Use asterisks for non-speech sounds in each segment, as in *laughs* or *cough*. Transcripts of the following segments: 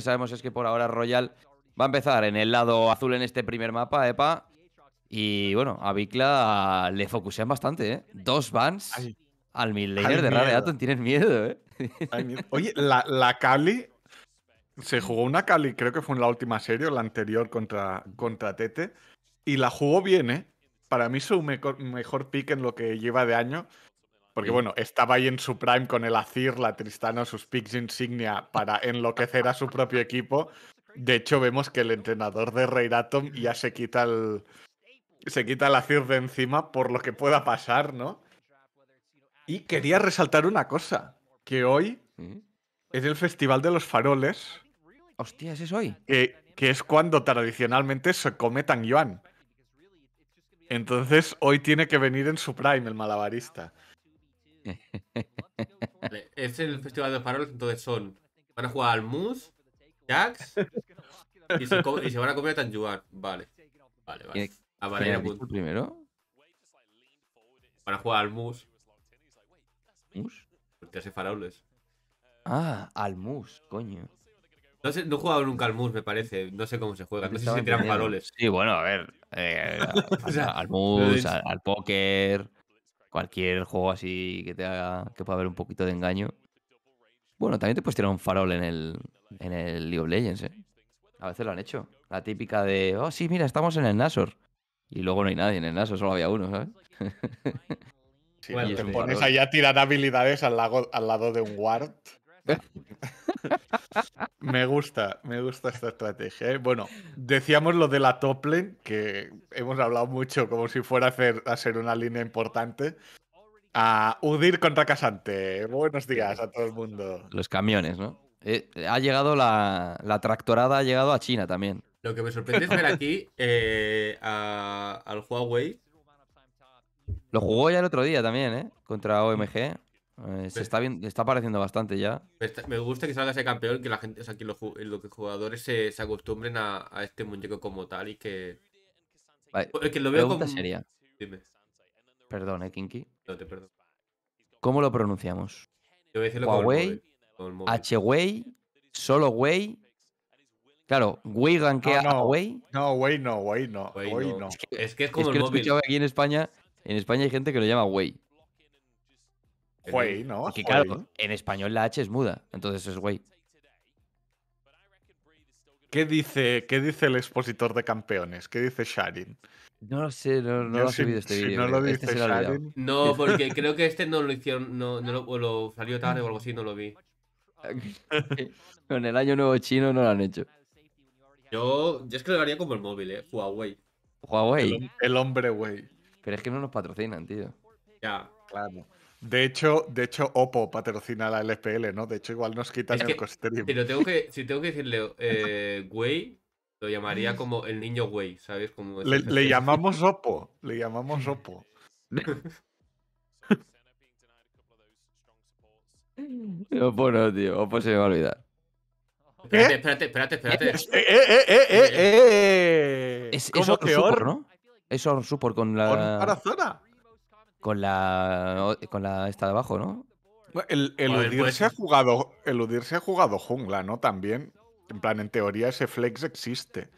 sabemos es que por ahora Royal va a empezar en el lado azul en este primer mapa, EPA. Y bueno, a Vicla le focusean bastante, ¿eh? Dos bans al midlaner de Radeaton. Tienen ¿eh? *laughs* miedo, Oye, la, la Cali se jugó una Cali, creo que fue en la última serie o la anterior contra, contra Tete. Y la jugó bien, ¿eh? Para mí su mejor pick en lo que lleva de año. Porque bueno, estaba ahí en su prime con el Azir, la Tristana, sus picks insignia para enloquecer a su propio equipo. De hecho, vemos que el entrenador de Reiratom ya se quita el. Se quita el Acir de encima por lo que pueda pasar, ¿no? Y quería resaltar una cosa: que hoy es el Festival de los Faroles. Hostia, ¿es hoy? Que, es cuando tradicionalmente se come Tang Yuan. Entonces, hoy tiene que venir en su prime el malabarista. Vale, es el festival de faroles, entonces son. Van a jugar al Moose, Jax y se, van a comer a Tanjuar Vale. Vale, vale. Ah, primero? Van a jugar al Moose. ¿Moose? Porque hace faroles. Ah, al Moose, coño. No, he jugado nunca al Moose, me parece. No sé cómo se juega. No sé si tiran faroles. Sí, bueno, a ver. Eh, *laughs* o sea, al Moose, al póker cualquier juego así que te haga, que pueda haber un poquito de engaño. Bueno, también te puedes tirar un farol en el, en el League of Legends, ¿eh? A veces lo han hecho. La típica de, oh, sí, mira, estamos en el Nasor. Y luego no hay nadie en el Nasor, solo había uno, ¿sabes? Sí, te este pones ahí a tirar habilidades al, al lado de un Ward me gusta, me gusta esta estrategia. ¿eh? Bueno, decíamos lo de la Toplen, que hemos hablado mucho como si fuera a, ser una línea importante. A Udir contra Casante. Buenos días a todo el mundo. Los camiones, ¿no? Eh, ha llegado la, tractorada, ha llegado a China también. Lo que me sorprende es ver aquí eh, al Huawei. Lo jugó ya el otro día también, ¿eh? Contra OMG. Eh, se está, bien, está apareciendo bastante ya. Me, gusta que salga ese campeón, que la gente, o sea, que los, jugadores se, acostumbren a, este muñeco como tal y que. Pues, que lo veo como... Dime. Perdón, eh, Kinky. ¿Cómo lo pronunciamos? Yo a Huawei, Hway, solo Way. Claro, Way gankea no, a Way. No, Way no, Way no. Es, que, es, como el que móvil. Lo he escuchado aquí en España. En España hay gente que lo llama Way. Güey, claro, en español la H es muda, entonces es güey. ¿Qué dice, ¿Qué dice el expositor de campeones? ¿Qué dice Sharing? No lo sé, no, lo ha subido este vídeo. No, lo eh, este dice no, porque *laughs* creo que este no lo hicieron, no, lo, o lo salió tarde o algo así, no lo vi. En *laughs* el año nuevo chino no lo han hecho. Yo, yo es que lo haría como el móvil, eh. Huawei. Huawei. El, el hombre, güey. Pero es que no nos patrocinan, tío. Ya. Claro. De hecho, de hecho, Oppo patrocina la LPL, ¿no? De hecho, igual nos quitan el coste. Si, tengo que, si tengo que decirle, eh, güey, lo llamaría como el niño güey, ¿sabes? le, llamamos Oppo, le llamamos Oppo. Oppo no, tío, Oppo se me va a olvidar. Espérate, espérate, espérate, Eh, eh, eh, eh, Es, ¿Cómo es ¿no? Support, ¿no? Es Support con la... zona con la, con la esta de abajo, ¿no? El, Udir se ha jugado, ha jugado jungla, ¿no? También. En plan, en teoría ese flex existe.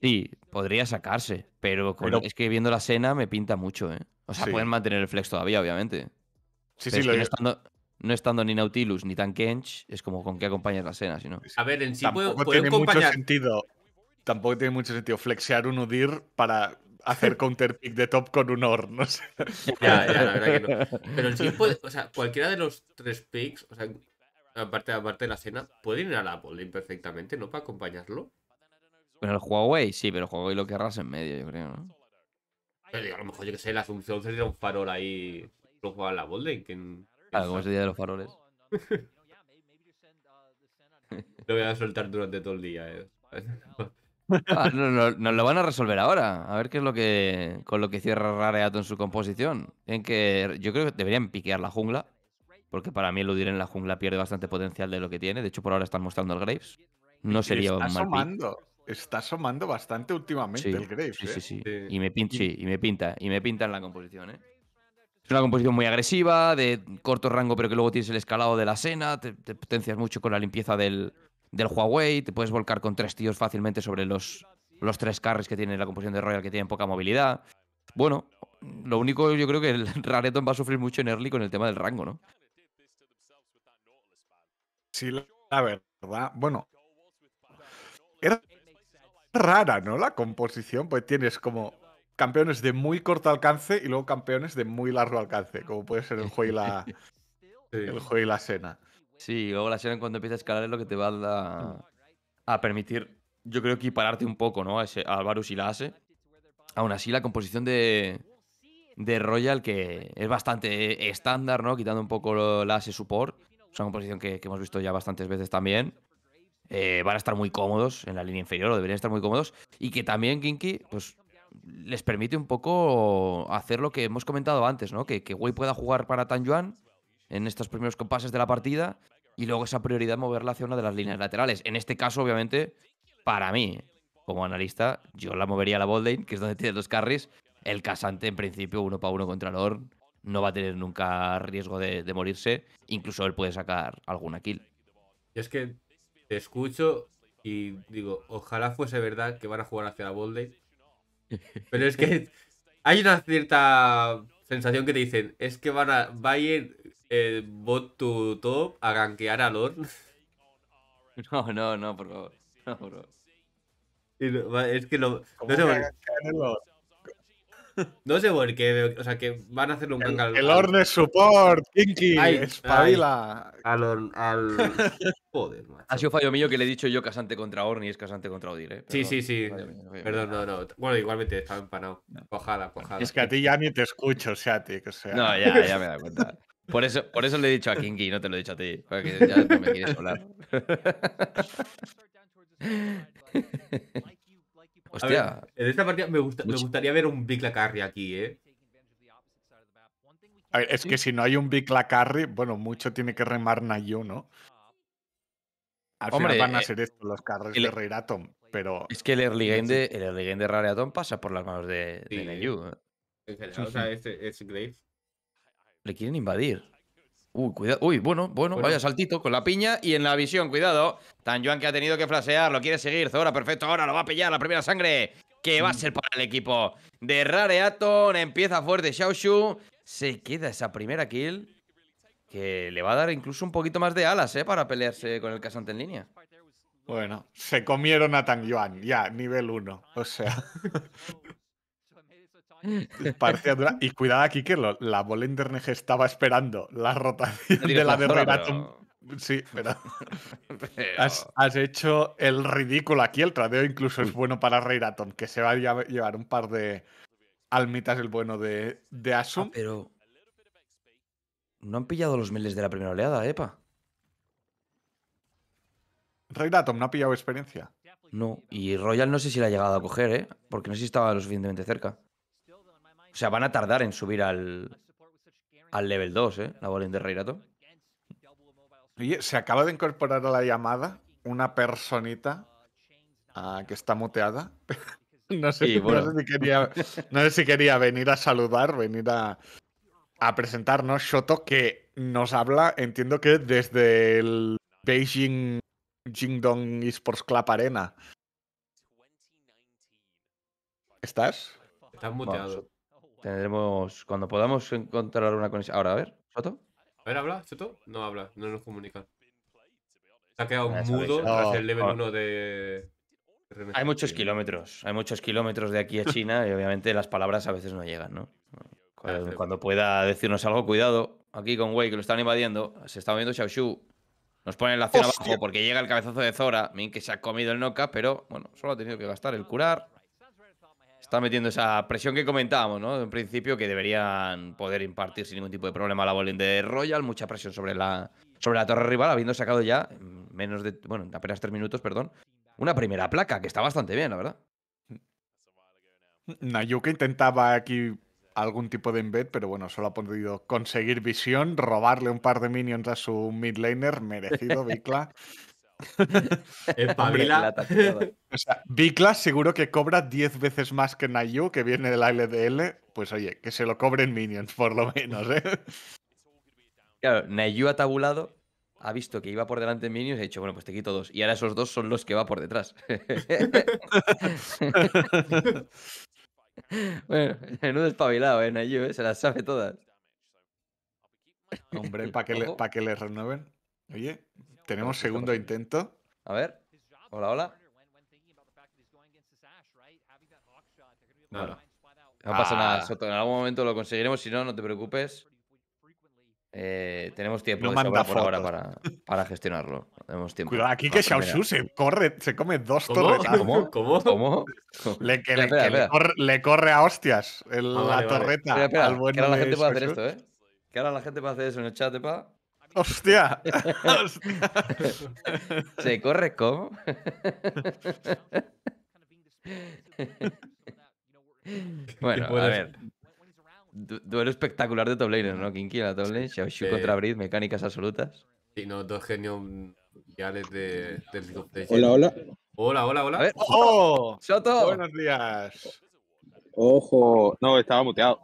Sí, podría sacarse, pero, es que viendo la escena me pinta mucho, ¿eh? O sea, pueden mantener el flex todavía, obviamente. Sí, sí, lo no, estando, ni Nautilus ni tan Kench, es como con qué acompañas la escena, si no. A ver, en sí puede tiene mucho sentido. Tampoco tiene mucho sentido flexear un Udir para hacer counter pick de top con un or, no sé. *laughs* Ya, ya, la verdad que no. *laughs* Pero el chip puede, o sea, cualquiera de los tres picks, o sea, aparte, aparte de la cena, pueden ir a la Bolden perfectamente, ¿no? Para acompañarlo. bueno, el Huawei, sí, pero el Huawei lo querrás en medio, yo creo, ¿no? a lo mejor, yo que sé, la Asunción sería un farol ahí, lo juega la Bolden, Que Claro, es el día de los faroles. *laughs* lo voy a soltar durante todo el día, eh. Ah, no, no, nos lo van a resolver ahora. A ver qué es lo que con lo que cierra Rareato en su composición. En que yo creo que deberían piquear la jungla. Porque para mí eludir en la jungla pierde bastante potencial de lo que tiene. De hecho, por ahora están mostrando el Graves. No sería un Está asomando bastante últimamente el Graves. Sí, ¿eh? sí, sí. Eh, y, me pinta, y me pinta. Y me pinta en la composición, ¿eh? Es una composición muy agresiva, de corto rango, pero que luego tienes el escalado de la escena, te potencias mucho con la limpieza del, del Huawei, te puedes volcar con tres tíos fácilmente sobre los, los tres carries que tiene la composición de Royal, que tienen poca movilidad. Bueno, lo único yo creo que el *laughs* Rareton va a sufrir mucho en early con el tema del rango, ¿no? Sí, la verdad, bueno, era rara, ¿no? La composición, pues tienes como campeones de muy corto alcance y luego campeones de muy largo alcance, como puede ser el juego y la, el y la Sena. Sí, luego la Sharon cuando empieza a escalar es lo que te va a, permitir, yo creo que pararte un poco, ¿no? A, ese, y la Ase. Aún así, la composición de, Royal, que es bastante estándar, ¿no? Quitando un poco la Ase Support. Es una composición que, hemos visto ya bastantes veces también. Eh, van a estar muy cómodos en la línea inferior, o deberían estar muy cómodos. Y que también Ginky, pues les permite un poco hacer lo que hemos comentado antes, ¿no? Que, que Wei pueda jugar para Tan Yuan en estos primeros compases de la partida y luego esa prioridad moverla hacia una de las líneas laterales. En este caso, obviamente, para mí, como analista, yo la movería a la Boldane, que es donde tiene dos carries. El casante, en principio, uno para uno contra el no va a tener nunca riesgo de, morirse. Incluso él puede sacar alguna kill. Es que te escucho y digo, ojalá fuese verdad que van a jugar hacia la Boldane. Pero es que *laughs* hay una cierta sensación que te dicen, es que van a, va a ir eh, bot to top a ganquear a Lord. *laughs* No, no, no, por favor. No, por es que lo. No sé, por... no qué. O sea, que van a hacerle un gank al. El de Support, Kinky, espabila. al, *laughs* Joder, Ha sido fallo mío que le he dicho yo casante contra Orn y es casante contra Odir ¿eh? sí, sí, sí. Perdón, no, no. Bueno, igualmente estaba empanado. Cojada, cojada. Es que a ti ya ni te escucho, o sea, tío, que sea. No, ya, ya me da cuenta. *laughs* Por eso, por eso le he dicho a Kinky, no te lo he dicho a ti, porque ya no me quieres hablar. *laughs* Hostia. en esta partida me, gustaría ver un Big Carry aquí, ¿eh? es que si no hay un Big Carry, bueno, mucho tiene que remar Nayu, ¿no? Al Hombre, final van a eh, ser estos los carros de Reiratom, pero... Es que el early game de, el early game de pasa por las manos de, Nayu. ¿eh? o sea, es, es Grave. Le quieren invadir. Uy, cuidado. Uy, bueno, bueno, vaya saltito con la piña y en la visión, cuidado. Tan Yuan que ha tenido que flasear, lo quiere seguir. Zora, perfecto, ahora lo va a pillar la primera sangre. Que va a mm. ser para el equipo de Atom Empieza fuerte Xiaoshu. Se queda esa primera kill. Que le va a dar incluso un poquito más de alas, ¿eh? Para pelearse con el casante en línea. Bueno, se comieron a Tan Yuan, ya, nivel 1. O sea. *laughs* Mm. Y cuidado aquí que la bola estaba esperando la rotación de la, de Renato. Sí, pero, *laughs* Has, hecho el ridículo aquí. El tradeo incluso es mm. bueno para Reiraton, que se va a llevar un par de almitas el bueno de, de ah, Asum. pero no han pillado los miles de la primera oleada, Epa. Reiraton no ha pillado experiencia. No, y Royal no sé si la ha llegado a coger, ¿eh? Porque no sé si estaba lo suficientemente cerca sea, van a tardar en subir al, al level 2, ¿eh? La Valen de Reirato. Oye, se acaba de incorporar a la llamada una personita ah, que está muteada. no, sé, si quería, venir a saludar, venir a, presentarnos. Shoto, que nos habla, entiendo que desde el Beijing Jingdong Esports Club Arena. ¿Estás? Estás muteado. Tendremos, cuando podamos encontrar una conexión. Ahora, a ver, Soto. A ver, habla, Soto. No habla, no nos comunica. Se ha quedado mudo tras el level 1 de. Hay muchos kilómetros, hay muchos kilómetros de aquí a China y obviamente las palabras a veces no llegan, ¿no? Eh. Cuando, pueda decirnos algo, cuidado, aquí con Wei que lo están invadiendo, se está moviendo Xiaoshu, nos ponen la acción abajo porque llega el cabezazo de Zora, Min que se ha comido el Noca, pero bueno, solo ha tenido que gastar el curar. Está metiendo esa presión que comentábamos, ¿no? En principio, que deberían poder impartir sin ningún tipo de problema la bowling de Royal. Mucha presión sobre la, sobre la torre rival, habiendo sacado ya, menos de, bueno, apenas tres minutos, perdón, una primera placa, que está bastante bien, la verdad. Nayuke intentaba aquí algún tipo de embed, pero bueno, solo ha podido conseguir visión, robarle un par de minions a su midlaner, merecido, Vicla. *laughs* *laughs* Espabila. o seguro que cobra 10 veces más que Nayu, que viene del LDL. Pues oye, que se lo cobren Minions, por lo menos, ¿eh? Claro, Nayu ha tabulado, ha visto que iba por delante en Minions y ha dicho, bueno, pues te quito dos. Y ahora esos dos son los que va por detrás. *laughs* *laughs* bueno, menudo espabilado, ¿eh? Nayu, eh? se las sabe todas. Hombre, para que, que Oye, tenemos segundo intento. A ver. Hola, hola. No pasa nada, ah. Soto. En algún momento lo conseguiremos. Si no, no te preocupes. Eh, tenemos tiempo no manda por ahora para, gestionarlo. Tenemos tiempo. Cuidado, aquí que Xiaoshu se corre, se come dos torretas. ¿Cómo? ¿Cómo? ¿Cómo? Le, corre, a hostias ah, la torreta. que ahora la gente puede hacer esto, ¿eh? Que ahora la gente puede hacer eso en el chat, ¿eh? ¡Hostia! *laughs* ¿Se corre cómo? *laughs* bueno, a ver. duelo espectacular de top ¿no? Kinky, la top lane, contra Brit, mecánicas absolutas. Sí, no, dos genios de, Hola, hola. Hola, hola, hola. ¡Oh! ¡Soto! Buenos días. Ojo. *laughs* No, estaba muteado.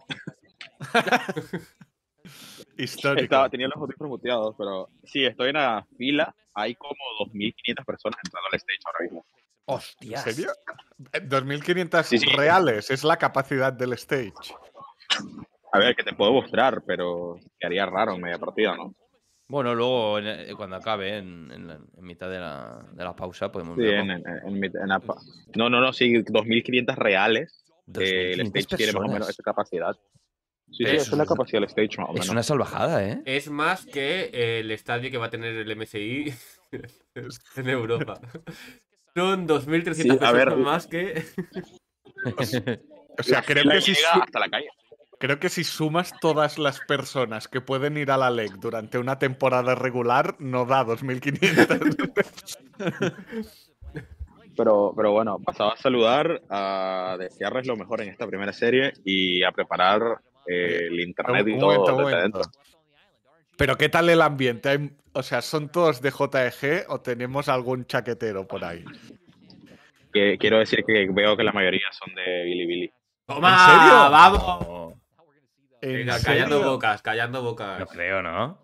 Estaba, tenía los audífonos muteados, pero sí, estoy en la fila. Hay como 2.500 personas entrando al stage ahora mismo. ¡Hostias! ¿En serio? 2.500 eh, reales es la capacidad del stage. A ver, que te puedo mostrar, pero quedaría raro en media partida, ¿no? Bueno, luego eh, cuando acabe, en, mitad de la, de la, pausa, podemos. Sí, en, en la No, no, no, sí, 2.500 reales. el stage tiene más o menos esa capacidad. Sí, sí, es, una capacidad del stage Es una salvajada, ¿eh? Es más que el estadio que va a tener el MSI *laughs* en Europa. Son 2.300 sí, personas más que... o sea, creo que si... Creo que si sumas todas las personas que pueden ir a la LEC durante una temporada regular, no da 2.500. *laughs* pero, pero bueno, pasaba a saludar, a desearles lo mejor en esta primera serie y a preparar eh, el internet y Pero ¿qué tal el ambiente? o sea, ¿son todos de JG e o tenemos algún chaquetero por ahí? quiero decir que veo que la mayoría son de Bilibili. ¡Toma! ¿En serio? ¡Vamos! Venga, callando bocas, callando bocas. No creo, ¿no?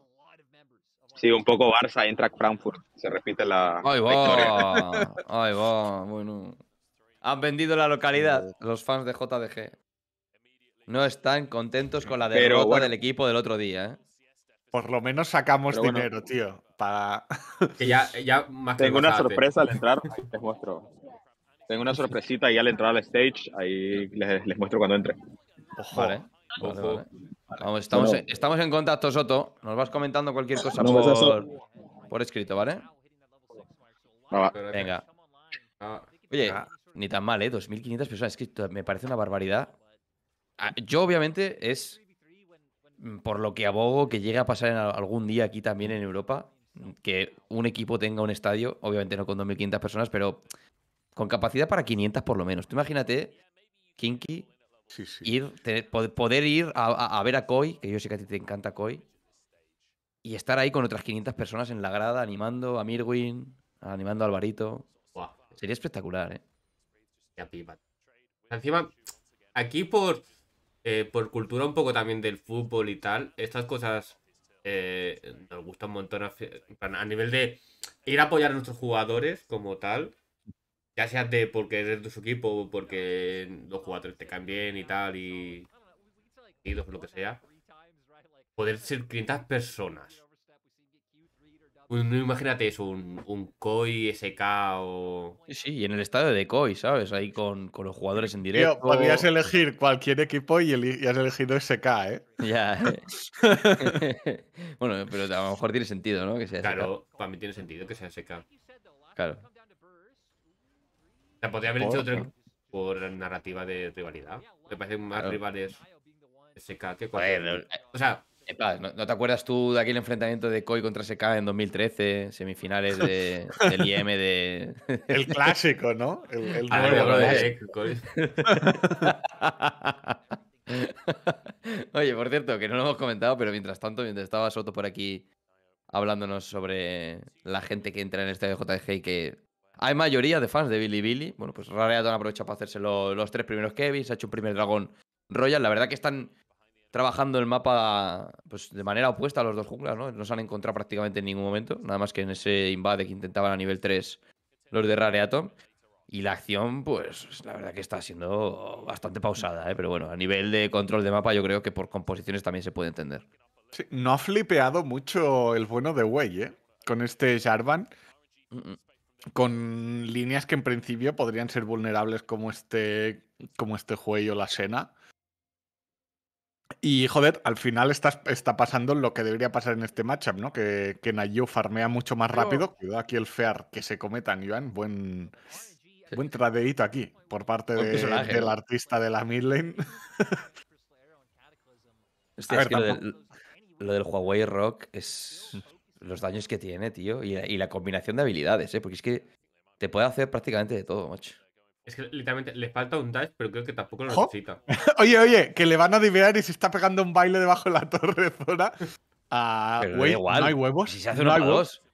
Sí, un poco Barça, entra Frankfurt. Se repite la, Ay, va. Ay, va. Bueno. Han vendido la localidad los fans de JDG. E no están contentos con la derrota del equipo del otro día. ¿eh? Por lo menos sacamos dinero, tío. Para... *laughs* Que ya, ya Tengo una sorpresa al entrar. muestro. Tengo una sorpresita y al entrar al stage. Ahí les, muestro cuando entre. Vale. Vamos, estamos, en, estamos en contacto, Soto. Nos vas comentando cualquier cosa por, escrito, ¿vale? Venga. Ah. Oye, ah. ni tan mal, ¿eh? 2.500 personas. Es que me parece una barbaridad Ah, yo obviamente es mm, por lo que abogo que llegue a pasar algún día aquí también en Europa, mm, que un equipo tenga un estadio, obviamente no con 2.500 personas, pero con capacidad para 500 por lo menos. Tú imagínate, Kinky, Ir, poder ir a, ver a Koi, que yo sé que a ti te encanta Koi, y estar ahí con otras 500 personas en la grada animando a Mirwin, animando a Alvarito. Sería espectacular, ¿eh? Encima, aquí por eh, por cultura un poco también del fútbol y tal, estas cosas eh, nos gustan un montón a, nivel de ir a apoyar a nuestros jugadores como tal, ya sea de porque eres de su equipo o porque los jugadores te caen bien y tal y, y lo que sea, poder ser 500 personas imagínate es un, un SK o. Sí, y en el estadio de Koi, ¿sabes? Ahí con, los jugadores en directo. podrías elegir cualquier equipo y, has elegido SK, ¿eh? *laughs* Ya. Eh. *laughs* bueno, pero a lo mejor tiene sentido, ¿no? Que sea Claro, SK. para mí tiene sentido que sea SK. Claro. O sea, podría haber hecho otro por narrativa de rivalidad. Me parecen más rivales SK que cualquier. o sea, ¿no, te acuerdas tú de aquel enfrentamiento de Koi contra SK en 2013, semifinales del IM de. *laughs* el clásico, ¿no? El, ah, eh, *laughs* Oye, por cierto, que no lo hemos comentado, pero mientras tanto, mientras estaba Soto por aquí hablándonos sobre la gente que entra en este JG y que hay mayoría de fans de Billy Billy. Bueno, pues Rareaton aprovecha para hacerse los tres primeros Kevin. Se ha hecho un primer dragón Royal. La verdad que están trabajando el mapa pues, de manera opuesta a los dos junglas, ¿no? No se han encontrado prácticamente en ningún momento, nada más que en ese invade que intentaban a nivel 3 los de Rare Y la acción, pues la verdad que está siendo bastante pausada, ¿eh? pero bueno, a nivel de control de mapa yo creo que por composiciones también se puede entender. no ha flipeado mucho el bueno de Wey, ¿eh? Con este Jarvan. Con líneas que en principio podrían ser vulnerables como este, como este juego o la Sena y joder, al final está, está pasando lo que debería pasar en este matchup, ¿no? Que, que Nayu farmea mucho más rápido. Cuidado aquí el Fear que se cometa, Joan. Buen, buen traderito aquí por parte del artista de la midlane. *laughs* lo, del, Huawei Rock es los daños que tiene, tío. Y, y la combinación de habilidades, ¿eh? Porque es que te puede hacer prácticamente de todo, macho. Es que literalmente le falta un dash, pero creo que tampoco lo necesita. *laughs* oye, oye, que le van a adivinar y se está pegando un baile debajo de la torre zona. *laughs* Ah, no hay huevos. Si se hace no hay huevos.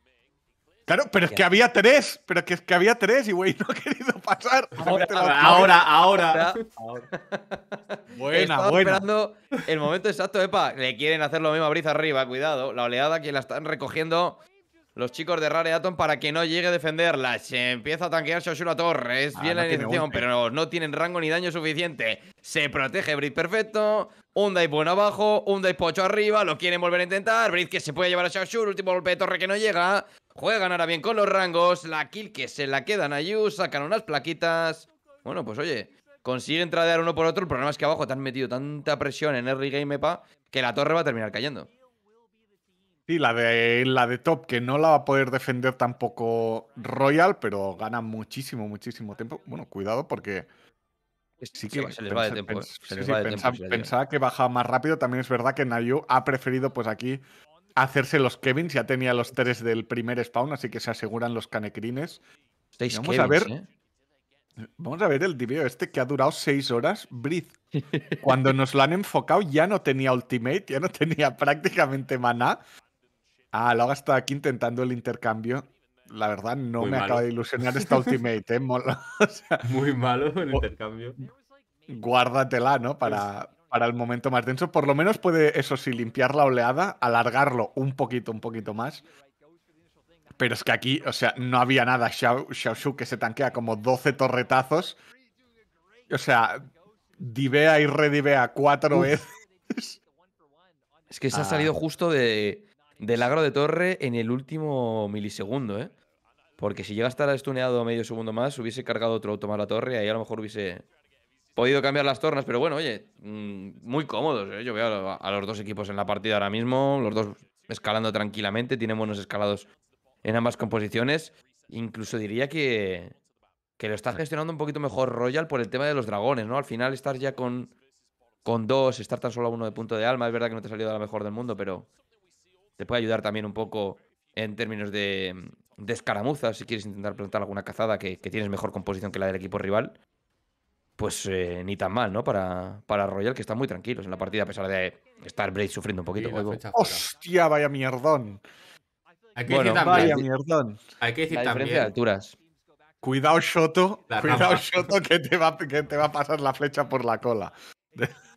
Claro, pero es que había tres, pero que es que había tres y güey, *laughs* no ha querido pasar. Ahora, ahora, Buena, Buena, esperando el momento exacto, epa. Le quieren hacer lo mismo a Briz arriba, cuidado. La oleada, que la están recogiendo los chicos de Rare Atom para que no llegue a defenderla. Se empieza a tanquear a torre, es bien ah, la iniciación, pero no, tienen rango ni daño suficiente. Se protege Brit perfecto. Un dive bueno abajo, un dive pocho arriba. Lo quieren volver a intentar. Brit que se puede llevar a Shur, Último golpe de torre que no llega. Juegan ahora bien con los rangos. La kill que se la quedan a Yu. Sacan unas plaquitas. Bueno, pues oye, consiguen tradear uno por otro. El problema es que abajo te han metido tanta presión en early game, que la torre va a terminar cayendo. Sí, la de, la de top, que no la va a poder defender tampoco Royal, pero gana muchísimo, muchísimo tiempo. Bueno, cuidado porque... Sí que va Pensaba que bajaba más rápido. También es verdad que Nayu ha preferido, pues aquí, hacerse los Kevins. Ya tenía los tres del primer spawn, así que se aseguran los canecrines. vamos a ver. ¿eh? Vamos a ver el video este que ha durado seis horas. Breathe. *laughs* Cuando nos lo han enfocado, ya no tenía ultimate, ya no tenía prácticamente maná. Ah, luego hasta aquí intentando el intercambio. La verdad, no me acaba de ilusionar *laughs* esta Ultimate, ¿eh? *laughs* Muy malo el intercambio. Guárdatela, ¿no? Para, para el momento más denso. Por lo menos puede, eso sí, limpiar la oleada, alargarlo un poquito, un poquito más. Pero es que aquí, o sea, no había nada. Xiao, Xiaoshu que se tanquea como 12 torretazos. O sea, divea y redivea cuatro veces. Es que se ha ah. salido justo de, del agro de torre en el último milisegundo, ¿eh? Porque si llega a estar estuneado medio segundo más, hubiese cargado otro auto más la torre, ahí a lo mejor hubiese podido cambiar las tornas, pero bueno, oye, mm, muy cómodos, ¿eh? Yo veo a los dos equipos en la partida ahora mismo, los dos escalando tranquilamente, tienen buenos escalados en ambas composiciones. Incluso diría que, que lo estás gestionando un poquito mejor Royal por el tema de los dragones, ¿no? Al final estás ya con, con dos, estar tan solo a uno de punto de alma, es verdad que no te ha salido a la mejor del mundo, pero te puede ayudar también un poco en términos de, mm, escaramuzas, si quieres intentar plantar alguna cazada que, tienes mejor composición que la del equipo rival, pues eh, ni tan mal, ¿no? Para, para Royal, que están muy tranquilos en la partida, a pesar de estar Brave sufriendo un poquito. ¡Hostia, vaya mierdón! Hay que decir también, vaya mierdón. Hay que decir la diferencia de alturas. Cuidado, Shoto. cuidado, Shoto, que te, va, que te va a pasar la flecha por la cola.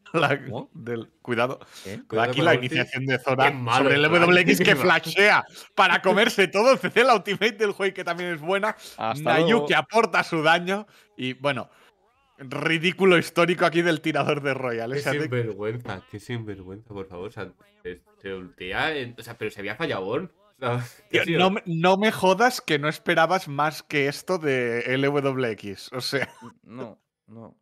*laughs* del, cuidado. aquí la iniciación de Zona. sobre el WX que flashea para *laughs* comerse todo. CC la ultimate del juego que también es buena. Hasta Nayu que aporta su daño. Y bueno, ridículo histórico aquí del tirador de Royal. Qué ¿eh? sinvergüenza, que qué sinvergüenza, por favor. O sea, O sea, pero se había fallado No, me jodas que no esperabas más que esto de LWX. O sea. No, no.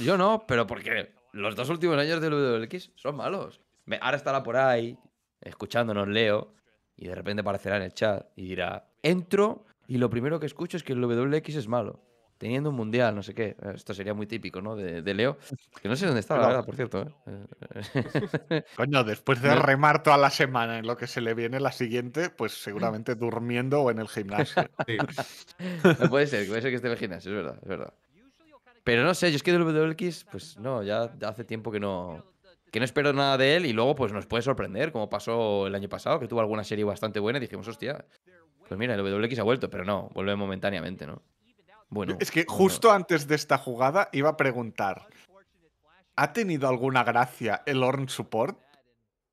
yo no, pero porque los dos últimos años del WX son malos. Ahora estará por ahí, escuchándonos Leo, y de repente aparecerá en el chat y dirá, entro y lo primero que escucho es que el WX es malo. Teniendo un mundial, no sé qué. Eh, esto sería muy típico, ¿no? De, Leo. Que no sé dónde está, la verdad, por cierto. ¿eh? *laughs* Coño, después de remar toda la semana en lo que se le viene la siguiente, pues seguramente durmiendo o en el gimnasio. *laughs* No, puede ser, puede ser que esté en el gimnasio, es verdad, es verdad. Pero no sé, yo es que WX, pues no, ya hace tiempo que no, que no espero nada de él y luego pues nos puede sorprender, como pasó el año pasado, que tuvo alguna serie bastante buena y dijimos, hostia, pues mira, el WX ha vuelto, pero no, vuelve momentáneamente, ¿no? Bueno. Es que justo antes de esta jugada iba a preguntar, ¿ha tenido alguna gracia el Orn Support?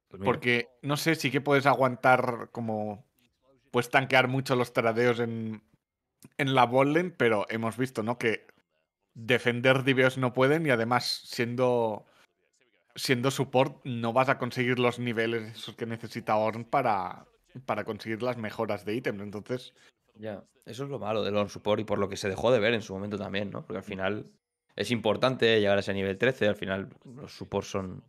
Pues Porque no sé, si que puedes aguantar como, pues tanquear mucho los tradeos en, en la botlane, pero hemos visto, ¿no? Que defender DBOs no pueden y además siendo siendo support no vas a conseguir los niveles que necesita Orn para, para conseguir las mejoras de ítem, Entonces. Ya, eso es lo malo del Orn Support y por lo que se dejó de ver en su momento también, ¿no? Porque al final es importante llegar a ese nivel 13, al final los support son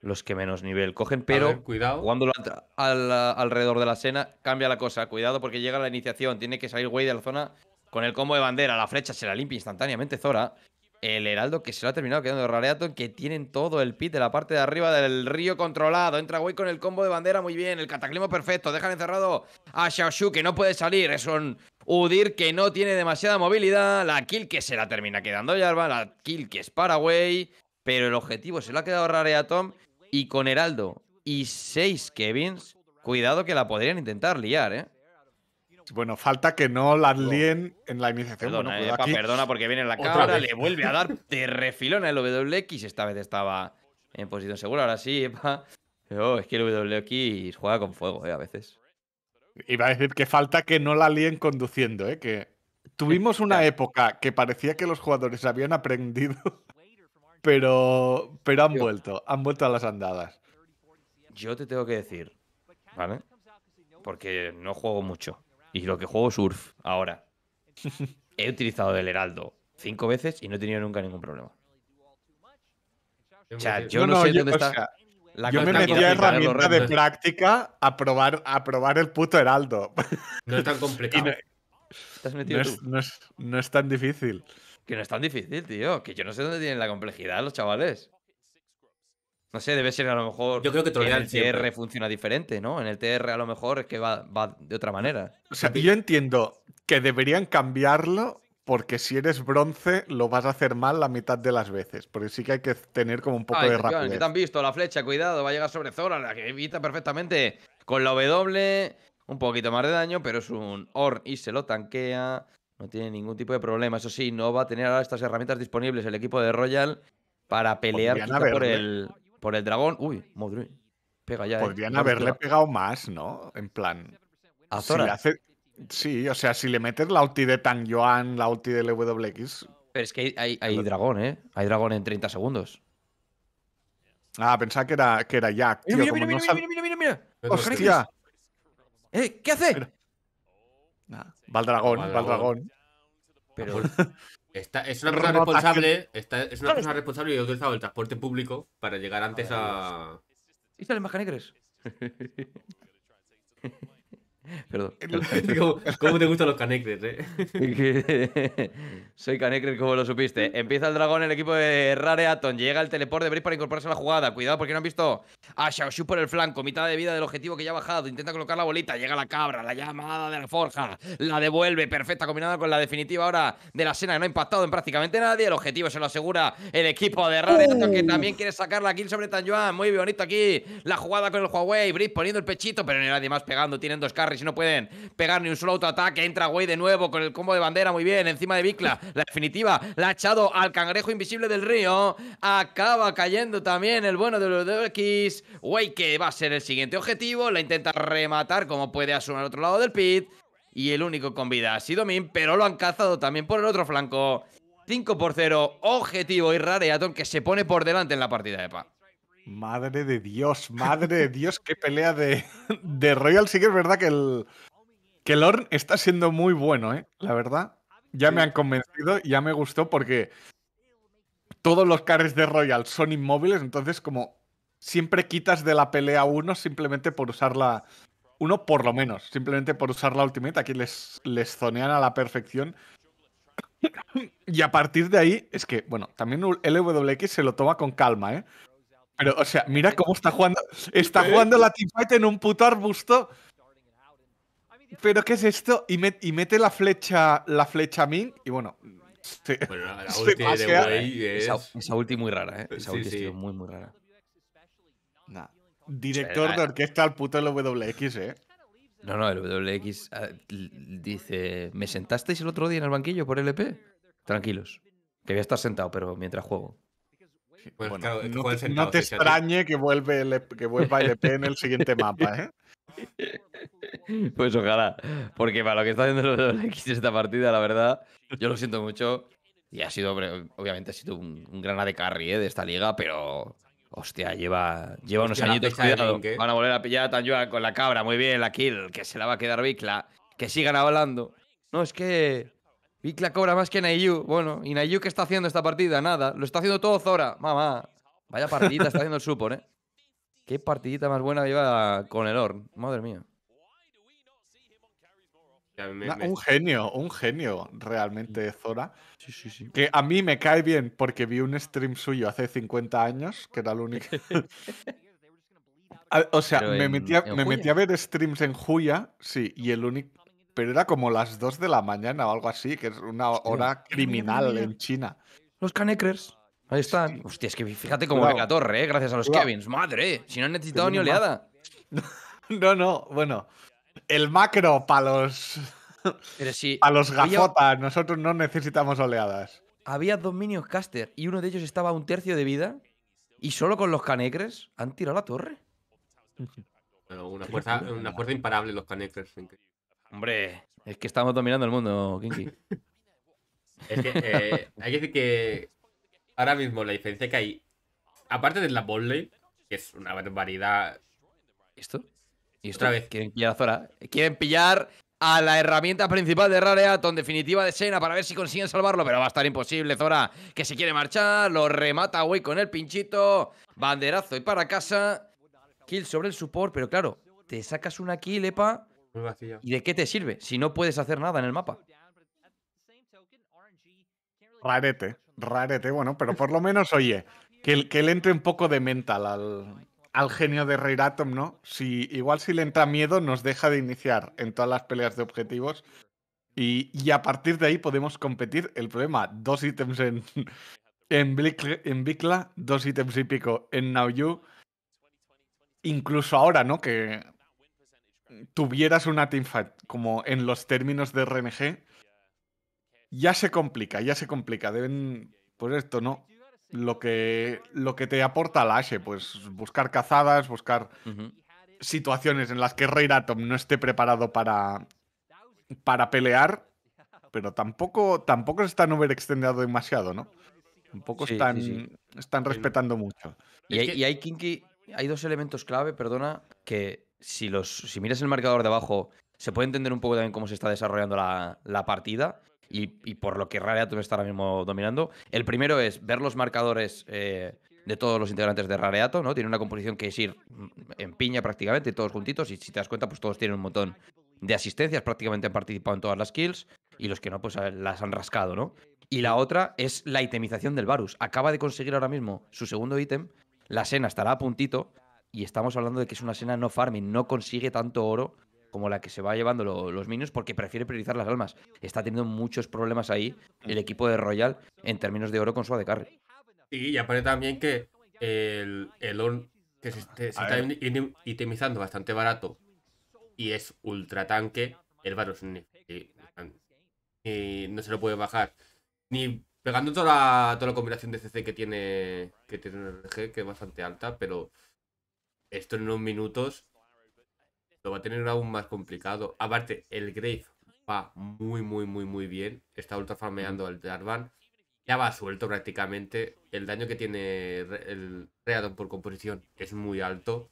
los que menos nivel cogen, pero jugando alrededor de la escena cambia la cosa. Cuidado porque llega la iniciación, tiene que salir güey de la zona con el combo de bandera, la flecha se la limpia instantáneamente Zora. El heraldo que se lo ha terminado quedando Rareaton, que tienen todo el pit de la parte de arriba del río controlado. Entra Wei con el combo de bandera muy bien. El cataclismo perfecto. Dejan encerrado a Xiaoshu, que no puede salir. Es un Udir que no tiene demasiada movilidad. La kill que se la termina quedando Yarba. La kill que es para Paraguay. Pero el objetivo se lo ha quedado Rareaton. Y con Heraldo y seis Kevins, cuidado que la podrían intentar liar, ¿eh? Bueno, falta que no la líen en la iniciación. Perdona, pues eh, perdona porque viene la cámara, le vuelve a dar *laughs* de refilón el WX. Esta vez estaba en posición segura, ahora sí, epa. Oh, es que el WX juega con fuego, eh, a veces. Iba a decir que falta que no la líen conduciendo, eh, que tuvimos una época que parecía que los jugadores habían aprendido, *laughs* pero, pero han vuelto, han vuelto a las andadas. Yo te tengo que decir, ¿vale? Porque no juego mucho. Y lo que juego surf ahora. *laughs* he utilizado el Heraldo cinco veces y no he tenido nunca ningún problema. O sea, yo no, sé dónde está. yo me metí a herramienta de práctica a probar, a probar el puto Heraldo. No es tan complicado. *laughs* ¿Te metido no, es, no, es, tan difícil. Que no es tan difícil, tío. Que yo no sé dónde tienen la complejidad los chavales. No sé, debe ser a lo mejor. Yo creo que en el TR funciona diferente, ¿no? En el TR a lo mejor es que va, de otra manera. O sea, yo entiendo que deberían cambiarlo porque si eres bronce lo vas a hacer mal la mitad de las veces, porque sí que hay que tener como un poco de rapidez. que te han visto la flecha, cuidado, va a llegar sobre Zora, la que evita perfectamente con la W, un poquito más de daño, pero es un Orn y se lo tanquea, no tiene ningún tipo de problema. Eso sí, no va a tener ahora estas herramientas disponibles el equipo de Royal para pelear por el por el dragón. Uy, madre. Pega ya. ¿eh? Podrían haberle pegado más, ¿no? En plan. ¿A Sí, o sea, si le metes la ulti de Tang Yuan, la ulti de WX. Pero es que hay, dragón, ¿eh? Hay dragón en 30 segundos. Ah, pensaba que era, que era Jack. mira, mira, mira, mira, ¡Hostia! ¿Eh? ¿Qué hace? Va el dragón, va el dragón. Pero ah, *laughs* es una persona responsable, está, es una persona responsable y ha utilizado el transporte público para llegar antes a. ¿Y sale más Negres? *laughs* Perdón. *laughs* ¿Cómo, te gustan los Canecres, eh? *laughs* Soy Canecres, como lo supiste. Empieza el dragón el equipo de Rare Atom. Llega el teleport de Breeze para incorporarse a la jugada. Cuidado porque no han visto a Xiaoshu por el flanco. Mitad de vida del objetivo que ya ha bajado. Intenta colocar la bolita. Llega la cabra. La llamada de la forja. La devuelve. Perfecta combinada con la definitiva ahora de la escena que no ha impactado en prácticamente nadie. El objetivo se lo asegura el equipo de Rare Atom que uh. también quiere sacar la kill sobre Tan Yuan. Muy bonito aquí. La jugada con el Huawei. Breeze poniendo el pechito pero no hay nadie más pegando. Tienen dos carries si no pueden pegar ni un solo autoataque. Entra Wey de nuevo con el combo de bandera, muy bien, encima de Vicla. La definitiva la ha echado al cangrejo invisible del río. Acaba cayendo también el bueno de los DX. Wey que va a ser el siguiente objetivo. La intenta rematar como puede asumir al otro lado del pit. Y el único con vida ha sido Min, pero lo han cazado también por el otro flanco. 5 por 0, objetivo y rareatón. que se pone por delante en la partida de Pa. Madre de Dios, madre de Dios, qué pelea de, de Royal. Sí que es verdad que el, que está siendo muy bueno, ¿eh? la verdad. Ya me han convencido, ya me gustó porque todos los cares de Royal son inmóviles, entonces como siempre quitas de la pelea uno simplemente por usarla, uno por lo menos, simplemente por usar la ultimate, aquí les, les zonean a la perfección. y a partir de ahí, es que, bueno, también LWX se lo toma con calma, ¿eh? Pero, o sea, mira cómo está jugando. Está jugando la teamfight en un puto arbusto. Pero, ¿qué es esto? Y, mete la flecha, la flecha a Ming. Y bueno, se, *laughs* es... Esa, ulti muy rara, ¿eh? Esa ulti sí. muy, muy rara. Director de orquesta al puto WX, ¿eh? No, no, el WX ah, dice... ¿Me sentasteis el otro día en el banquillo por LP? Tranquilos. Que voy a estar sentado, pero mientras juego. Pues, no, te, extrañe que, vuelve vuelva el EP en el siguiente mapa, ¿eh? *laughs* Pues ojalá, porque para lo que está haciendo los X esta partida, la verdad, yo lo siento mucho. Y ha sido, obviamente, ha sido un, gran grana de carry de esta liga, pero hostia, lleva, lleva unos añitos ¿eh? Van a volver a pillar a Tanjua con la cabra, muy bien, la kill, que se la va a quedar Bicla, que sigan hablando. No, es que la cobra más que Nayu. Bueno, ¿y Nayu qué está haciendo esta partida? Nada. Lo está haciendo todo Zora. Mamá. Vaya partidita está haciendo el Supor, ¿eh? Qué partidita más buena lleva con el Orn. Madre mía. Un genio, un genio realmente Zora. Sí, sí, sí. Que a mí me cae bien porque vi un stream suyo hace 50 años, que era el único. *laughs* o sea, me, metí a, me metí a ver streams en Juya, sí, y el único pero era como las 2 de la mañana o algo así, que es una hora criminal en China. Los canecres Ahí están. Hostia, es que fíjate cómo ve la torre, gracias a los Kevins. Madre, eh, si no han necesitado ni oleada. *laughs* No, no, bueno. El macro para los. *laughs* a los gafotas, nosotros no necesitamos oleadas. Había dos minions caster y uno de ellos estaba a un tercio de vida y solo con los canecres han tirado la torre. *laughs* una, fuerza, una fuerza imparable los canecres. Hombre, es que estamos dominando el mundo, Kinky. *laughs* es que eh, hay que decir que ahora mismo la diferencia que hay, aparte de la Bolley, que es una barbaridad. ¿Esto? ¿Y esto? Otra vez. Quieren pillar a Zora. Quieren pillar a la herramienta principal de Rareaton, definitiva de Sena, para ver si consiguen salvarlo, pero va a estar imposible, Zora, que se quiere marchar, lo remata güey con el pinchito, banderazo y para casa, kill sobre el support, pero claro, te sacas una kill, Epa, ¿Y de qué te sirve si no puedes hacer nada en el mapa? Rarete, rarete, bueno, pero por lo menos, oye, que, que le entre un poco de mental al, genio de Reiratom, ¿no? Si, igual si le entra miedo, nos deja de iniciar en todas las peleas de objetivos. Y, a partir de ahí podemos competir. El problema, dos ítems en, en, Bicla, dos ítems y pico en Now Incluso ahora, ¿no? Que tuvieras una teamfight como en los términos de RNG, ya se complica, ya se complica. Deben, pues esto, ¿no? Lo que, lo que te aporta la Ashe, pues buscar cazadas, buscar situaciones en las que Rey Atom no esté preparado para, para pelear, pero tampoco, tampoco se están overextendiendo demasiado, ¿no? Tampoco poco están, están respetando mucho. Y y hay, Kinky, hay dos elementos clave, perdona, que si, los, si miras el marcador de abajo, se puede entender un poco también cómo se está desarrollando la, partida. Y, por lo que Rareato me está ahora mismo dominando. El primero es ver los marcadores eh, de todos los integrantes de Rareato ¿no? Tiene una composición que es ir mm, en piña prácticamente, todos juntitos, y si te das cuenta, pues todos tienen un montón de asistencias, prácticamente han participado en todas las kills, y los que no, pues eh, las han rascado, ¿no? Y la otra es la itemización del Varus. Acaba de conseguir ahora mismo su segundo ítem, la Sena estará a puntito, y estamos hablando de que es una escena no farming, no consigue tanto oro como la que se va llevando los minions porque prefiere priorizar las almas. Está teniendo muchos problemas ahí el equipo de Royal en términos de oro con su AD carry. y aparece también que el, el que se, está itemizando bastante barato y es ultra tanque, el Varus eh, eh, no se lo puede bajar. Ni pegando toda la, toda la combinación de CC que tiene que tiene RG, que es bastante alta, pero esto en unos minutos lo va a tener aún más complicado. Aparte, el Grave va muy, muy, muy, muy bien. Está ultra al Darvan, Ya va suelto prácticamente. El daño que tiene el Readon por composición es muy alto.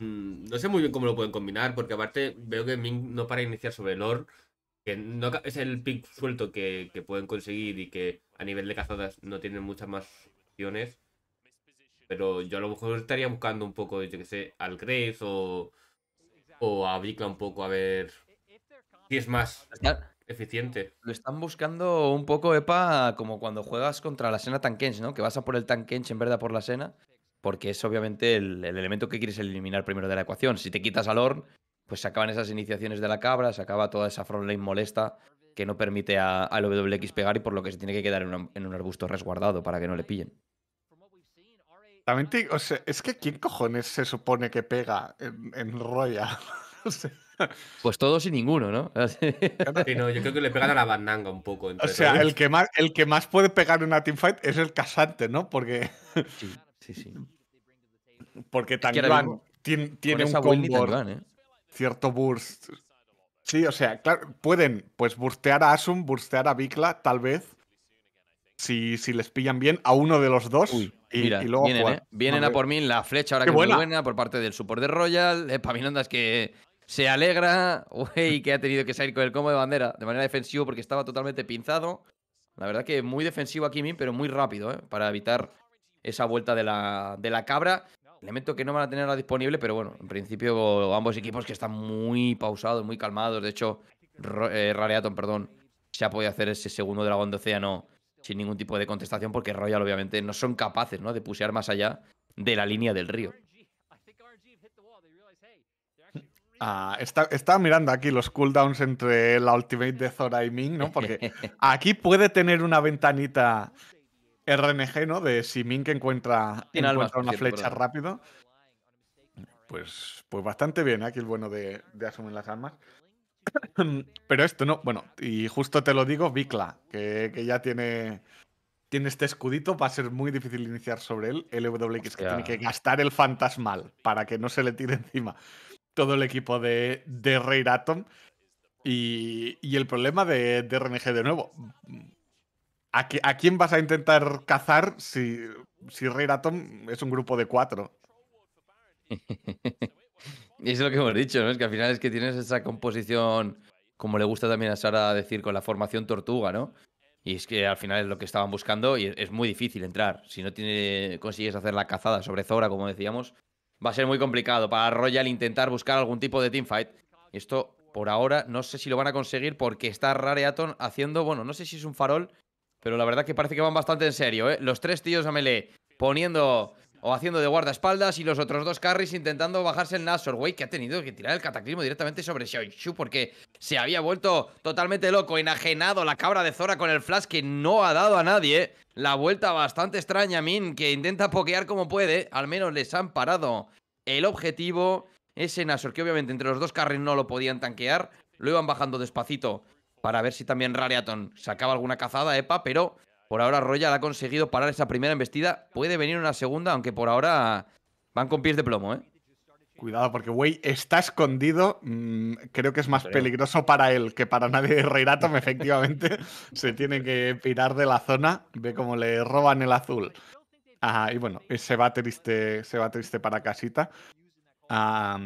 Mm, no sé muy bien cómo lo pueden combinar, porque aparte veo que Ming no para iniciar sobre Lord, que es el pick suelto que pueden conseguir y que a nivel de cazadas no tienen muchas más opciones. Pero yo a lo mejor estaría buscando un poco, yo que sé, al Graves o, o a Vicla un poco a ver si es más eficiente. Lo están buscando un poco, Epa, como cuando juegas contra la Sena Tankench, ¿no? Que vas a por el Tankench en verdad por la Sena, porque es obviamente el, elemento que quieres eliminar primero de la ecuación. Si te quitas al Orn, pues se acaban esas iniciaciones de la cabra, se acaba toda esa front molesta que no permite al WX pegar y por lo que se tiene que quedar en un arbusto resguardado para que no le pillen. También o sea, es que ¿quién cojones se supone que pega en, en Roya? *laughs* pues todos y ninguno, *laughs* ¿no? yo creo que le pegan a la bandanga un poco. o sea, el que, más, el que más puede pegar en una teamfight es el casante, ¿no? Porque. Sí, sí, *laughs* Porque tiene, un combo. ¿eh? Cierto burst. Sí, o sea, claro, pueden pues burstear a Asum, burstear a Vikla, tal vez si, si, les pillan bien a uno de los dos. y, luego vienen, a, vienen ¿eh? a por mí la flecha ahora que es buena por parte del support de Royal. Eh, andas que se alegra. y que ha tenido que salir con el combo de bandera de manera defensiva porque estaba totalmente pinzado. La verdad que muy defensivo aquí Min, pero muy rápido, ¿eh? para evitar esa vuelta de la, de la cabra. Elemento que no van a tenerla disponible, pero bueno, en principio ambos equipos que están muy pausados, muy calmados. De hecho, eh, Rareaton, perdón, se ha podido hacer ese segundo dragón de océano sin ningún tipo de contestación, porque Royal obviamente no son capaces ¿no? de pusear más allá de la línea del río. *laughs* Ah, está, mirando aquí los cooldowns entre la ultimate de Zora y Ming, ¿no? Porque *laughs* aquí puede tener una ventanita RNG, ¿no? De si Ming encuentra, una flecha rápido. Pues, pues bastante bien ¿eh? aquí el bueno de asumir las armas. *laughs* Pero esto no, bueno, y justo te lo digo, Vicla, que, ya tiene, tiene este escudito, va a ser muy difícil iniciar sobre él. LWX que tiene que gastar el fantasmal para que no se le tire *laughs* encima todo el equipo de, de Rey Y, el problema de, de, RNG de nuevo. ¿A, quién vas a intentar cazar si, si Rey es un grupo de cuatro? *laughs* Y es lo que hemos dicho, ¿no? Es que al final es que tienes esa composición, como le gusta también a Sara decir, con la formación tortuga, ¿no? Y es que al final es lo que estaban buscando y es muy difícil entrar. Si no tiene, consigues hacer la cazada sobre Zora, como decíamos, va a ser muy complicado para Royal intentar buscar algún tipo de teamfight. Y esto, por ahora, no sé si lo van a conseguir porque está Rareaton haciendo, bueno, no sé si es un farol, pero la verdad que parece que van bastante en serio, ¿eh? Los tres tíos a melee poniendo o haciendo de guardaespaldas y los otros dos carries intentando bajarse el Nasor, güey, que ha tenido que tirar el cataclismo directamente sobre Xiaoyu porque se había vuelto totalmente loco, enajenado la cabra de Zora con el flash que no ha dado a nadie. La vuelta bastante extraña, Min, que intenta pokear como puede, al menos les han parado el objetivo. Ese Nasor que obviamente entre los dos carries no lo podían tanquear, lo iban bajando despacito para ver si también Rariaton sacaba alguna cazada, Epa, pero por ahora Royal ha conseguido parar esa primera embestida. Puede venir una segunda, aunque por ahora van con pies de plomo, ¿eh? Cuidado, porque Wey está escondido. Mm, creo que es más peligroso para él que para nadie de Reiratom, *laughs* efectivamente. se tiene que pirar de la zona. Ve cómo le roban el azul. Ajá. y bueno, se va triste, se va triste para casita. Ah,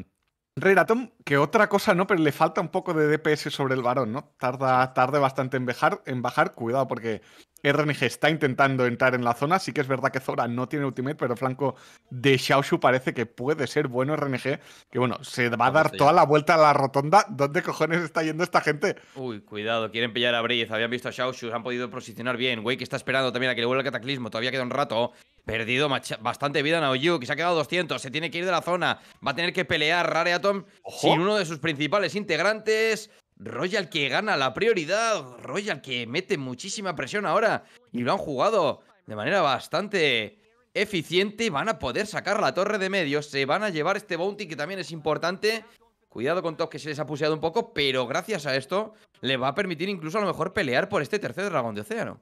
Reratom, que otra cosa no, pero le falta un poco de DPS sobre el varón, ¿no? Tarda, tarde bastante en, bajar, en bajar, cuidado, porque RNG está intentando entrar en la zona. Sí que es verdad que Zora no tiene ultimate, pero flanco de Xiaoshu parece que puede ser bueno RNG. Que bueno, se va a dar toda la vuelta a la rotonda. ¿Dónde cojones está yendo esta gente? Uy, cuidado, quieren pillar a Breeze. Habían visto a Xiaoshu, han podido posicionar bien. Güey, que está esperando también a que le vuelva el cataclismo. Todavía queda un rato perdido bastante vida Naoyu, que se ha quedado 200, se tiene que ir de la zona, va a tener que pelear Rare Atom sin uno de sus principales integrantes. Royal que gana la prioridad, Royal que mete muchísima presión ahora y lo han jugado de manera bastante eficiente. Van a poder sacar la torre de medio, se van a llevar este bounty que también es importante. Cuidado con Top que se les ha puseado un poco, pero gracias a esto le va a permitir incluso a lo mejor pelear por este tercer dragón de océano.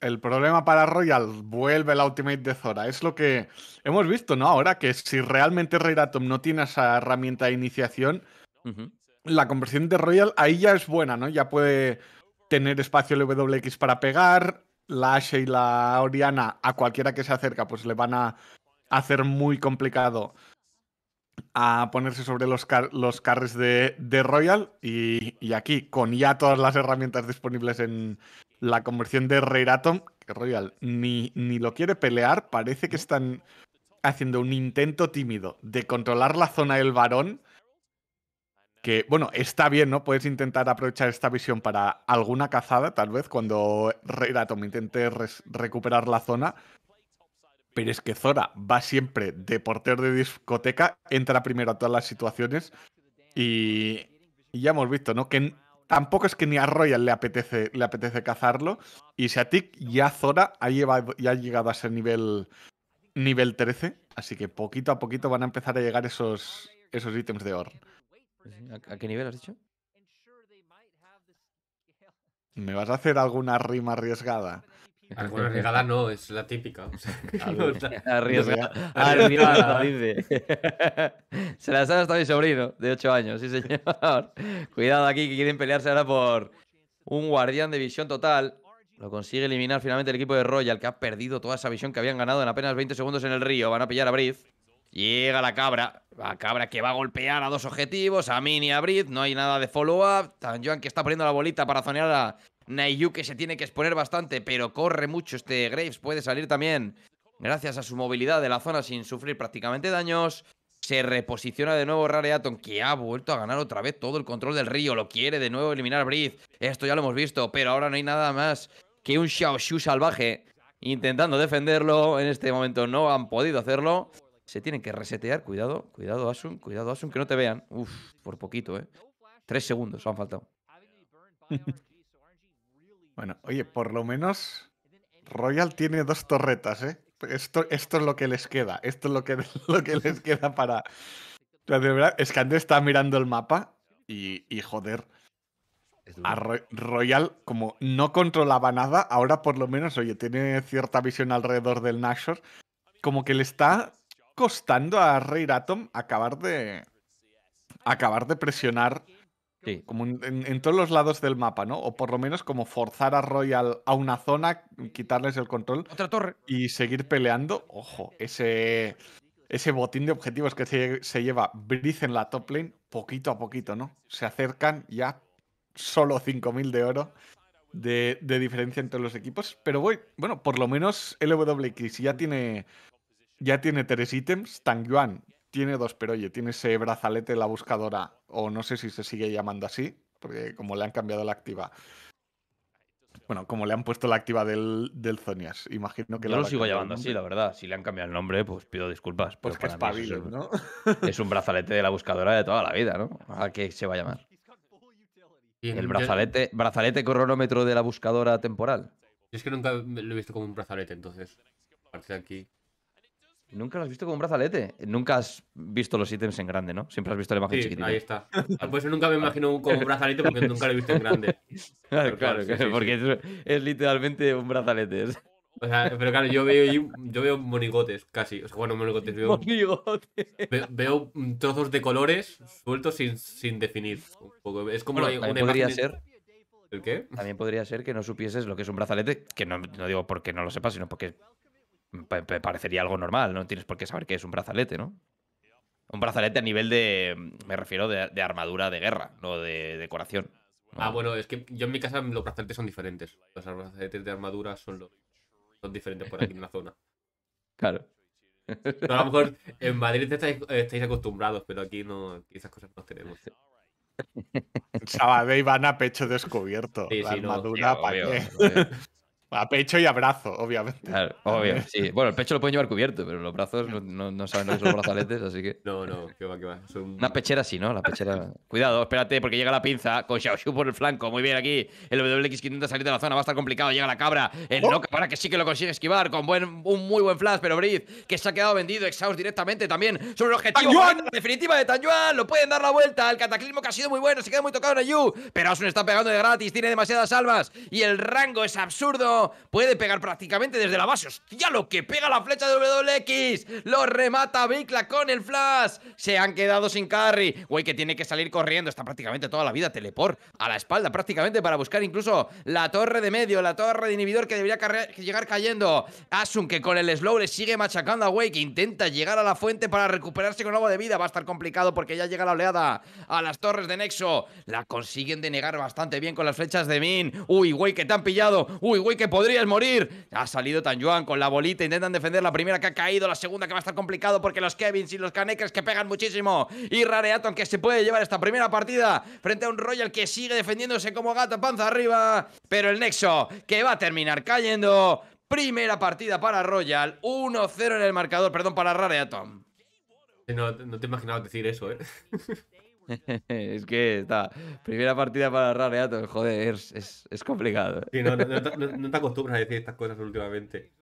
El problema para Royal vuelve la Ultimate de Zora. Es lo que hemos visto, ¿no? Ahora que si realmente Reiratom no tiene esa herramienta de iniciación, la conversión de Royal ahí ya es buena, ¿no? Ya puede tener espacio el WX para pegar. La Ashe y la Oriana, a cualquiera que se acerca, pues le van a hacer muy complicado a ponerse sobre los, carros de, Royal. y, aquí, con ya todas las herramientas disponibles en, la conversión de Reiratom, que Royal ni, ni lo quiere pelear, parece que están haciendo un intento tímido de controlar la zona del varón. Que, bueno, está bien, ¿no? Puedes intentar aprovechar esta visión para alguna cazada, tal vez, cuando Reiratom intente recuperar la zona. Pero es que Zora va siempre de portero de discoteca, entra primero a todas las situaciones y, y ya hemos visto, ¿no? Que tampoco es que ni a Royal le apetece, le apetece cazarlo. Y ti, ya Zora ha, llevado, ya ha llegado a ser nivel, nivel 13. Así que poquito a poquito van a empezar a llegar esos, esos ítems de oro. ¿A qué nivel has dicho? ¿Me vas a hacer alguna rima arriesgada? Alguna arriesgada no, es la típica. *laughs* *laughs* arriesgada. dice. *laughs* Se la sabe hasta mi sobrino, de 8 años, sí, señor. Cuidado aquí, que quieren pelearse ahora por un guardián de visión total. Lo consigue eliminar finalmente el equipo de Royal, que ha perdido toda esa visión que habían ganado en apenas 20 segundos en el río. Van a pillar a Briz. Llega la cabra. La cabra que va a golpear a dos objetivos, a Mini y a Briz. No hay nada de follow-up. Tan Joan que está poniendo la bolita para zonear a Nayu que se tiene que exponer bastante, pero corre mucho este Graves. Puede salir también gracias a su movilidad de la zona sin sufrir prácticamente daños. Se reposiciona de nuevo Rareaton, que ha vuelto a ganar otra vez todo el control del río. Lo quiere de nuevo eliminar Breeze. Esto ya lo hemos visto, pero ahora no hay nada más que un Xiaoshu salvaje intentando defenderlo. En este momento no han podido hacerlo. Se tienen que resetear. Cuidado, cuidado Asun, cuidado Asun, que no te vean. Uf, por poquito, ¿eh? Tres segundos han faltado. *laughs* Bueno, oye, por lo menos Royal tiene dos torretas, ¿eh? Esto, esto es lo que les queda. Esto es lo que, *laughs* lo que les queda para. De verdad, es que está mirando el mapa y, joder. Royal, como no controlaba nada, ahora por lo menos, oye, tiene cierta visión alrededor del Nashor. Como que le está costando a Rey Atom acabar de. acabar de presionar como en, todos los lados del mapa, ¿no? O por lo menos como forzar a Royal a una zona, quitarles el control. Y seguir peleando. Ojo, ese, ese botín de objetivos que se, lleva Brice en la top lane, poquito a poquito, ¿no? Se acercan ya solo 5.000 de oro de, diferencia entre los equipos. Pero voy, bueno, por lo menos LWX ya tiene, ya tiene tres ítems. Tan Yuan tiene dos, pero oye, tiene ese brazalete de la buscadora, o no sé si se sigue llamando así, porque como le han cambiado la activa. Bueno, como le han puesto la activa del, del Zonias, imagino que... Yo lo sigo llamando así, la verdad. Si le han cambiado el nombre, pues pido disculpas. pues que es, ¿no? *laughs* es un brazalete de la buscadora de toda la vida, ¿no? ¿A qué se va a llamar? El brazalete, brazalete cronómetro de la buscadora temporal. es que nunca lo he visto como un brazalete, entonces. A aquí. Nunca lo has visto con un brazalete. Nunca has visto los ítems en grande, ¿no? Siempre has visto la imagen sí, chiquitita. Ahí está. Pues nunca me imagino con un brazalete porque nunca lo he visto en grande. *laughs* Ah, claro, claro, porque es, literalmente un brazalete. O sea, pero claro, yo veo, yo veo monigotes casi. O sea, bueno, monigotes. Veo, *laughs* monigotes. veo trozos de colores sueltos sin, sin definir. Un poco. Es como bueno, una podría ser. ¿El qué? También podría ser que no supieses lo que es un brazalete, que no digo porque no lo sepas, sino porque me parecería algo normal, no tienes por qué saber que es un brazalete, ¿no? Un brazalete a nivel de, me refiero, de, armadura de guerra, no de decoración. Ah, bueno, es que yo en mi casa los brazaletes son diferentes. Los brazaletes de armadura son, diferentes por aquí en la zona. *laughs* Claro. a lo mejor en Madrid estáis, acostumbrados, pero aquí no esas cosas no tenemos. Sabadell *laughs* van a pecho descubierto. la armadura para a pecho y a brazo, obviamente. obvio, sí. *laughs* Bueno, el pecho lo pueden llevar cubierto, pero los brazos no, no saben lo brazaletes, así que. No, no, que va, que va. Una pechera sí, ¿no? La pechera. Cuidado, espérate, porque llega la pinza con Xiaoshu por el flanco. Muy bien aquí. El WX que intenta salir de la zona, va a estar complicado. Llega la cabra. El oh. para que sí que lo consigue esquivar con buen, un muy buen flash, pero Briz, que se ha quedado vendido, exhaust directamente también sobre el objetivo. definitiva de Tanyuan, lo pueden dar la vuelta. El cataclismo que ha sido muy bueno, se queda muy tocado en Ayu, pero Asun está pegando de gratis, tiene demasiadas almas y el rango es absurdo puede pegar prácticamente desde la base. ¡Hostia, lo que pega la flecha de WX! Lo remata Bicla con el flash. Se han quedado sin carry. Güey, que tiene que salir corriendo. Está prácticamente toda la vida teleport a la espalda prácticamente para buscar incluso la torre de medio, la torre de inhibidor que debería llegar cayendo. Asun que con el slow le sigue machacando a que intenta llegar a la fuente para recuperarse con agua de vida. Va a estar complicado porque ya llega la oleada a las torres de Nexo. La consiguen denegar bastante bien con las flechas de Min. Uy, wey que te han pillado. Uy, wey que podrías morir. Ha salido Tan Juan con la bolita, intentan defender la primera que ha caído, la segunda que va a estar complicado porque los Kevins y los Kanekers que pegan muchísimo. Y Rareaton que se puede llevar esta primera partida frente a un Royal que sigue defendiéndose como gato panza arriba. Pero el Nexo que va a terminar cayendo. Primera partida para Royal, 1-0 en el marcador, perdón, para Rareaton. No, no te imaginaba decir eso, ¿eh? *laughs* *laughs* es que está. Primera partida para Rareato, joder, es, complicado. no, *laughs* no, te acostumbras a decir estas cosas últimamente.